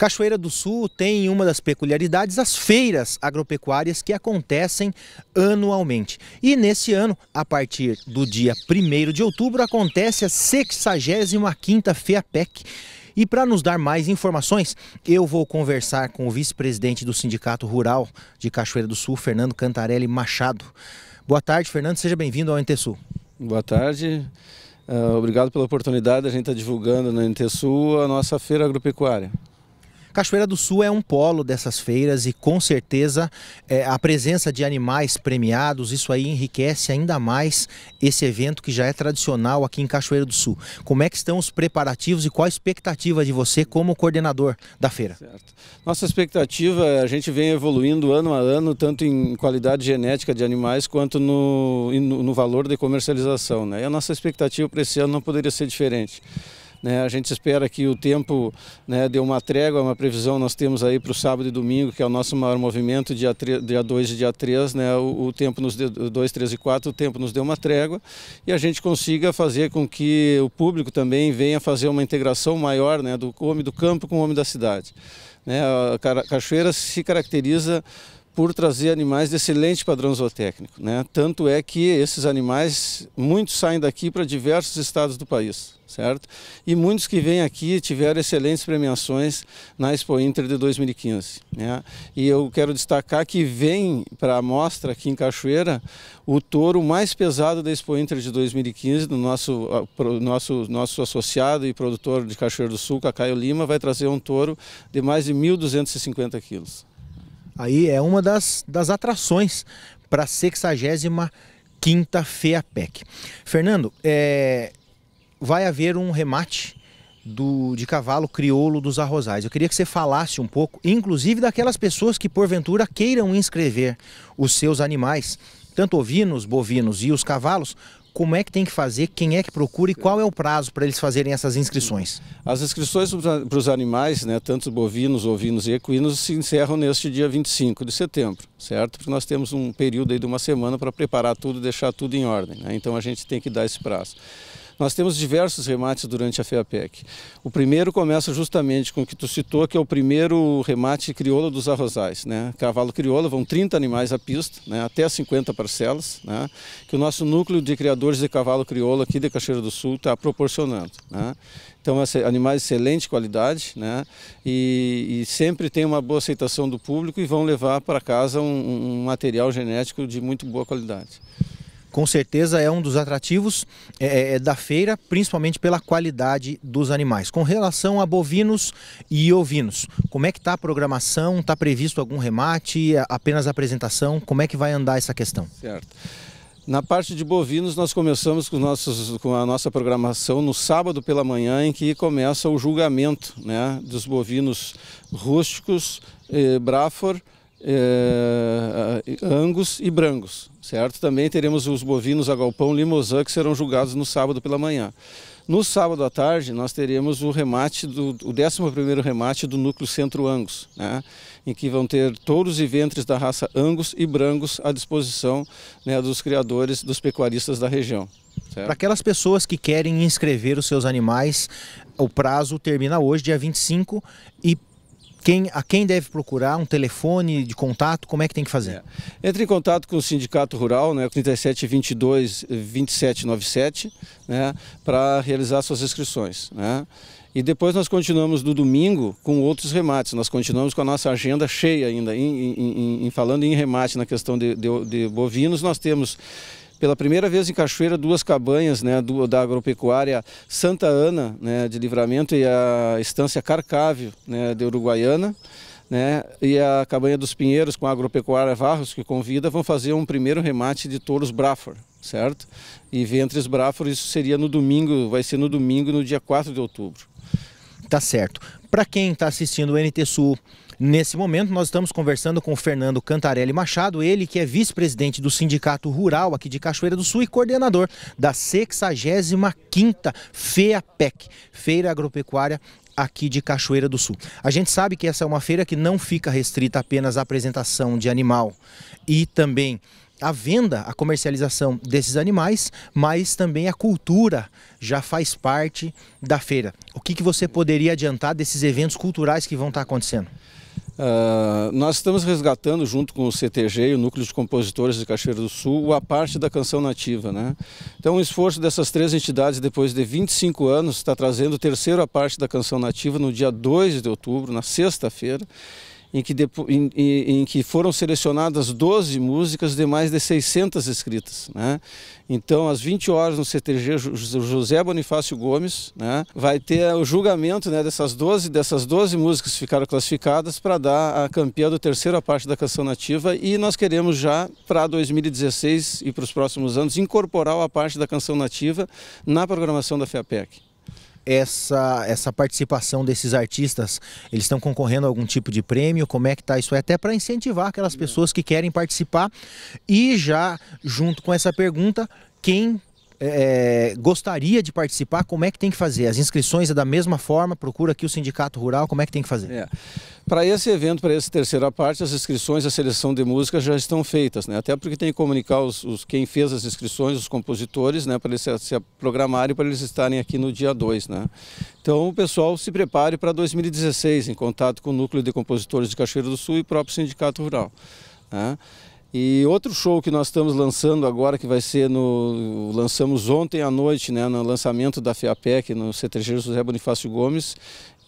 Cachoeira do Sul tem uma das peculiaridades as feiras agropecuárias que acontecem anualmente. E nesse ano, a partir do dia 1 de outubro, acontece a 65ª FEAPEC. E para nos dar mais informações, eu vou conversar com o vice-presidente do Sindicato Rural de Cachoeira do Sul, Fernando Cantarelli Machado. Boa tarde, Fernando. Seja bem-vindo ao NTSU. Boa tarde. Ah, obrigado pela oportunidade. A gente está divulgando no NTSU a nossa feira agropecuária. Cachoeira do Sul é um polo dessas feiras e com certeza é, a presença de animais premiados, isso aí enriquece ainda mais esse evento que já é tradicional aqui em Cachoeira do Sul. Como é que estão os preparativos e qual a expectativa de você como coordenador da feira? Certo. Nossa expectativa, a gente vem evoluindo ano a ano, tanto em qualidade genética de animais quanto no, no, no valor de comercialização. Né? E a nossa expectativa para esse ano não poderia ser diferente. Né? A gente espera que o tempo né, dê uma trégua, uma previsão nós temos aí para o sábado e domingo, que é o nosso maior movimento, dia 2 e dia 3, né? o, o tempo nos deu, 2, 3 e 4, o tempo nos deu uma trégua e a gente consiga fazer com que o público também venha fazer uma integração maior né, do homem do campo com o homem da cidade. Né? A Cachoeira se caracteriza por trazer animais de excelente padrão zootécnico. Né? Tanto é que esses animais, muitos saem daqui para diversos estados do país, certo? E muitos que vêm aqui tiveram excelentes premiações na Expo Inter de 2015. Né? E eu quero destacar que vem para a mostra aqui em Cachoeira o touro mais pesado da Expo Inter de 2015, do nosso, nosso, nosso associado e produtor de Cachoeira do Sul, Cacaio Lima, vai trazer um touro de mais de 1.250 quilos. Aí é uma das, das atrações para a 65 quinta FEAPEC. Fernando, é, vai haver um remate do, de cavalo crioulo dos arrozais. Eu queria que você falasse um pouco, inclusive daquelas pessoas que porventura queiram inscrever os seus animais, tanto ovinos, bovinos e os cavalos, como é que tem que fazer, quem é que procura e qual é o prazo para eles fazerem essas inscrições? As inscrições para os animais, né, tanto bovinos, ovinos e equinos, se encerram neste dia 25 de setembro, certo? Porque nós temos um período aí de uma semana para preparar tudo, deixar tudo em ordem, né? então a gente tem que dar esse prazo. Nós temos diversos remates durante a FEAPEC. O primeiro começa justamente com o que tu citou, que é o primeiro remate crioulo dos arrozais. Né? Cavalo crioulo, vão 30 animais à pista, né? até 50 parcelas, né? que o nosso núcleo de criadores de cavalo crioulo aqui de Cachoeira do Sul está proporcionando. Né? Então, é animais de excelente qualidade né? E, e, sempre tem uma boa aceitação do público e vão levar para casa um, um material genético de muito boa qualidade com certeza é um dos atrativos é, é, é, da feira, principalmente pela qualidade dos animais. Com relação a bovinos e ovinos, como é que está a programação? Está previsto algum remate? É, apenas apresentação? Como é que vai andar essa questão? Certo. Na parte de bovinos, nós começamos com, nossos, com, a nossa programação no sábado pela manhã, em que começa o julgamento né, dos bovinos rústicos, eh, Brafor, é, angus e brancos, certo? Também teremos os bovinos a galpão limousin que serão julgados no sábado pela manhã. No sábado à tarde nós teremos o remate do o 11º remate do núcleo Centro Angus, né? em que vão ter touros e ventres da raça Angus e brancos à disposição né, dos criadores, dos pecuaristas da região. Para aquelas pessoas que querem inscrever os seus animais, o prazo termina hoje, dia 25, e quem, a quem deve procurar? Um telefone de contato? Como é que tem que fazer? É. Entre em contato com o Sindicato Rural, né, 3722 2797, né, para realizar suas inscrições. Né? E depois nós continuamos do domingo com outros remates. Nós continuamos com a nossa agenda cheia ainda, em, em, em falando em remate na questão de, de, de bovinos, nós temos pela primeira vez em Cachoeira, duas cabanhas né, do, da agropecuária Santa Ana né, de Livramento e a estância Carcávio né, de Uruguaiana. Né, e a Cabanha dos Pinheiros com a agropecuária Varros, que convida, vão fazer um primeiro remate de touros Brafor, certo? E ventres Brafor, isso seria no domingo, vai ser no domingo, no dia 4 de outubro. Tá certo. Para quem está assistindo o NT Sul, Nesse momento, nós estamos conversando com o Fernando Cantarelli Machado, ele que é vice-presidente do Sindicato Rural aqui de Cachoeira do Sul e coordenador da 65ª FEAPEC, Feira Agropecuária aqui de Cachoeira do Sul. A gente sabe que essa é uma feira que não fica restrita apenas à apresentação de animal e também à venda, à comercialização desses animais, mas também a cultura já faz parte da feira. O que, que você poderia adiantar desses eventos culturais que vão estar acontecendo? Ah, nós estamos resgatando, junto com o CTG e o Núcleo de Compositores de Cachoeira do Sul, a parte da canção nativa. Né? Então, o esforço dessas três entidades, depois de 25 anos, está trazendo o terceiro a parte da canção nativa no dia 2 de outubro, na sexta-feira em que, depo, em, em, em que foram selecionadas 12 músicas de mais de 600 escritas. Né? Então, às 20 horas no CTG José Bonifácio Gomes né, vai ter o julgamento né, dessas, 12, dessas 12 músicas que ficaram classificadas para dar a campeã terceiro terceira parte da canção nativa e nós queremos já para 2016 e para os próximos anos incorporar a parte da canção nativa na programação da FEAPEC essa, essa participação desses artistas? Eles estão concorrendo a algum tipo de prêmio? Como é que está isso? É até para incentivar aquelas é. pessoas que querem participar. E já, junto com essa pergunta, quem é, é, gostaria de participar, como é que tem que fazer? As inscrições é da mesma forma? Procura aqui o Sindicato Rural, como é que tem que fazer? É. Para esse evento, para essa terceira parte, as inscrições, a seleção de música já estão feitas, né? até porque tem que comunicar os, os quem fez as inscrições, os compositores, né? para eles se, se programarem, para eles estarem aqui no dia 2. Né? Então o pessoal se prepare para 2016, em contato com o Núcleo de Compositores de Cachoeira do Sul e o próprio Sindicato Rural. Né? E outro show que nós estamos lançando agora, que vai ser no. lançamos ontem à noite, né, no lançamento da FEAPEC, no CTG José Bonifácio Gomes,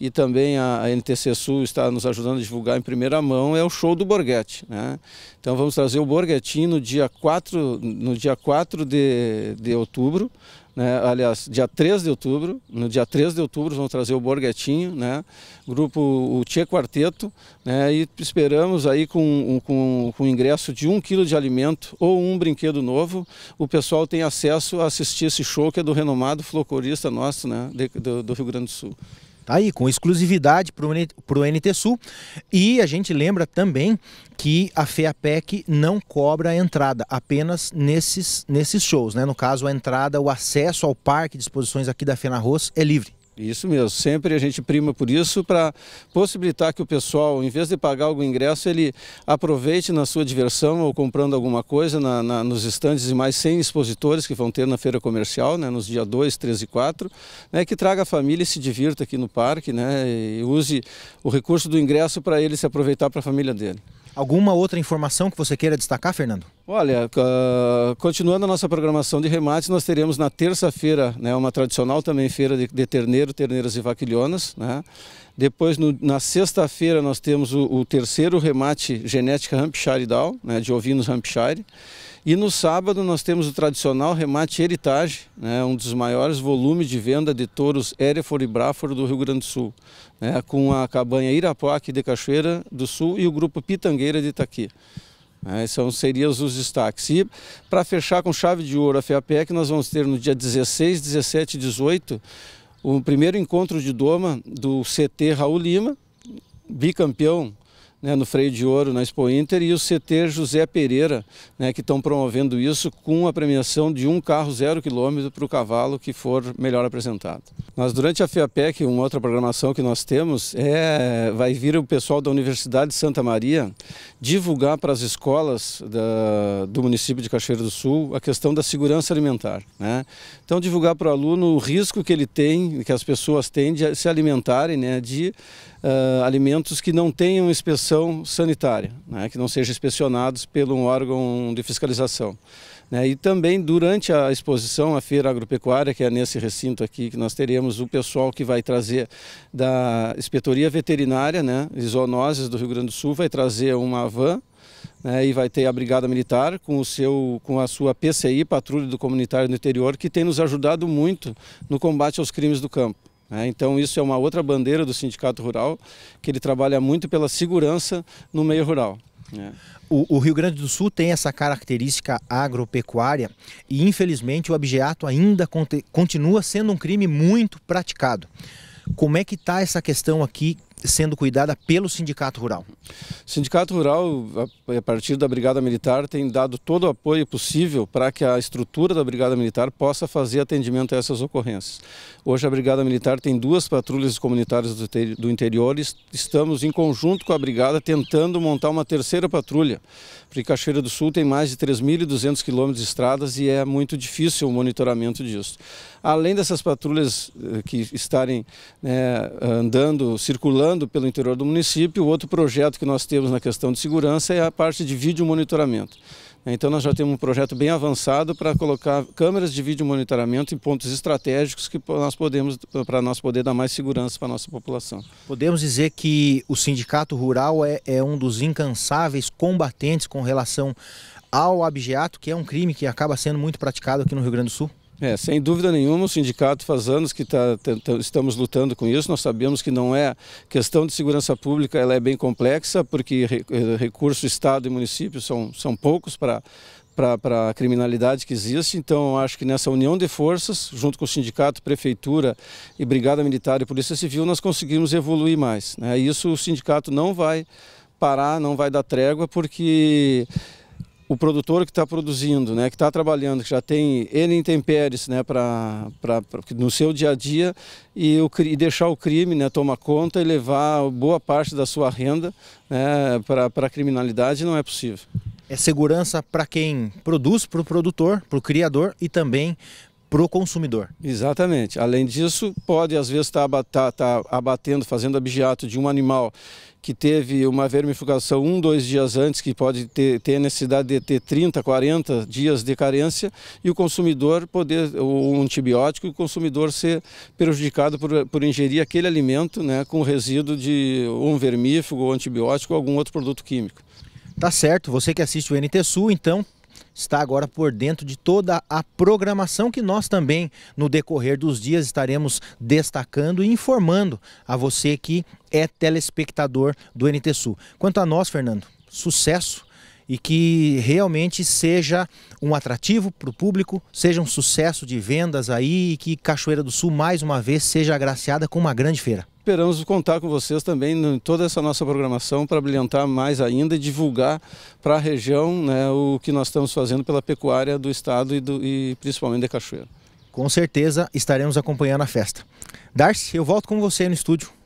e também a, a NTC Sul está nos ajudando a divulgar em primeira mão, é o show do Borghetti. Né? Então vamos trazer o Borghetti no dia 4, no dia 4 de, de outubro, né? Aliás, dia 3 de outubro, no dia 3 de outubro vão trazer o Borguetinho, né? grupo o Tchê Quarteto, né? e esperamos aí com, com, com ingresso de um quilo de alimento ou um brinquedo novo, o pessoal tem acesso a assistir esse show que é do renomado flocorista nosso né? De, do, do Rio Grande do Sul. Tá aí, com exclusividade para o NTSul. E a gente lembra também que a FEAPEC não cobra a entrada, apenas nesses, nesses shows. Né? No caso, a entrada, o acesso ao parque de exposições aqui da FENARROS é livre. Isso mesmo, sempre a gente prima por isso para possibilitar que o pessoal, em vez de pagar algum ingresso, ele aproveite na sua diversão ou comprando alguma coisa na, na, nos estandes e mais 100 expositores que vão ter na feira comercial, né, nos dias 2, 3 e 4, né, que traga a família e se divirta aqui no parque né, e use o recurso do ingresso para ele se aproveitar para a família dele. Alguma outra informação que você queira destacar, Fernando? Olha, uh, continuando a nossa programação de remates, nós teremos na terça-feira né, uma tradicional também feira de, de terneiro, terneiras e vaquilhonas. Né? Depois, no, na sexta-feira, nós temos o, o, terceiro remate genética Hampshire Down, né, de ovinos Hampshire. E no sábado nós temos o tradicional remate Heritage, né, um dos maiores volumes de venda de touros Erefor e Braford do Rio Grande do Sul, né, com a cabanha Irapuaque de Cachoeira do Sul e o grupo Pitangueira de Itaqui. É, são, seriam os destaques. E para fechar com chave de ouro a FEAPEC, nós vamos ter no dia 16, 17 e 18 o primeiro encontro de doma do CT Raul Lima, bicampeão né, no Freio de Ouro, na Expo Inter, e o CT José Pereira, né, que estão promovendo isso com a premiação de um carro zero quilômetro para o cavalo que for melhor apresentado. Nós, durante a FIAPEC, uma outra programação que nós temos, é vai vir o pessoal da Universidade de Santa Maria divulgar para as escolas da, do município de Cachoeiro do Sul a questão da segurança alimentar. Né? Então, divulgar para o aluno o risco que ele tem, que as pessoas têm de se alimentarem, né, de uh, alimentos que não tenham inspeção sanitária, né, que não sejam inspecionados pelo um órgão de fiscalização. Né, e também durante a exposição, a feira agropecuária, que é nesse recinto aqui, que nós teremos o pessoal que vai trazer da Inspetoria Veterinária, né, Zoonoses do Rio Grande do Sul, vai trazer uma van né, e vai ter a Brigada Militar com, o seu, com a sua PCI, Patrulha do Comunitário do Interior, que tem nos ajudado muito no combate aos crimes do campo. Né? Então isso é uma outra bandeira do Sindicato Rural, que ele trabalha muito pela segurança no meio rural. Né? O, o, Rio Grande do Sul tem essa característica agropecuária e, infelizmente, o abjeato ainda continua sendo um crime muito praticado. Como é que está essa questão aqui sendo cuidada pelo Sindicato Rural? O Sindicato Rural, a partir da Brigada Militar, tem dado todo o apoio possível para que a estrutura da Brigada Militar possa fazer atendimento a essas ocorrências. Hoje a Brigada Militar tem duas patrulhas comunitárias do interior e estamos em conjunto com a Brigada tentando montar uma terceira patrulha, porque Cachoeira do Sul tem mais de 3.200 quilômetros de estradas e é muito difícil o monitoramento disso. Além dessas patrulhas eh, que estarem né, andando, circulando, pelo interior do município. Outro projeto que nós temos na questão de segurança é a parte de vídeo monitoramento. Então nós já temos um projeto bem avançado para colocar câmeras de vídeo monitoramento em pontos estratégicos que nós podemos para nós poder dar mais segurança para a nossa população. Podemos dizer que o sindicato rural é, é um dos incansáveis combatentes com relação ao abigeato, que é um crime que acaba sendo muito praticado aqui no Rio Grande do Sul? É, sem dúvida nenhuma, o sindicato faz anos que tá, estamos lutando com isso. Nós sabemos que não é questão de segurança pública, ela é bem complexa, porque re, eh, recurso Estado e município são, são poucos para para a criminalidade que existe. Então, acho que nessa união de forças, junto com o sindicato, prefeitura e brigada militar e polícia civil, nós conseguimos evoluir mais. Né? Isso o sindicato não vai parar, não vai dar trégua, porque o produtor que está produzindo, né, que está trabalhando, que já tem ele intempéries né, pra, pra, pra, no seu dia a dia e, o, e deixar o crime né, tomar conta e levar boa parte da sua renda né, para a criminalidade não é possível. É segurança para quem produz, para o produtor, para o criador e também para o consumidor. Exatamente. Além disso, pode às vezes estar tá, tá, tá abatendo, fazendo abigeato de um animal que teve uma vermifugação um, dois dias antes, que pode ter, ter necessidade de ter 30, 40 dias de carência, e o consumidor poder, o antibiótico, e o consumidor ser prejudicado por, por ingerir aquele alimento né, com resíduo de um vermífugo, ou antibiótico, ou algum outro produto químico. Tá certo, você que assiste o NTSU, então está agora por dentro de toda a programação que nós também, no decorrer dos dias, estaremos destacando e informando a você que é telespectador do NTSU. Quanto a nós, Fernando, sucesso e que realmente seja um atrativo para o público, seja um sucesso de vendas aí e que Cachoeira do Sul, mais uma vez, seja agraciada com uma grande feira esperamos contar com vocês também em toda essa nossa programação para brilhantar mais ainda e divulgar para a região né, o que nós estamos fazendo pela pecuária do estado e, do, e principalmente da Cachoeira. Com certeza estaremos acompanhando a festa. Darcy, eu volto com você no estúdio.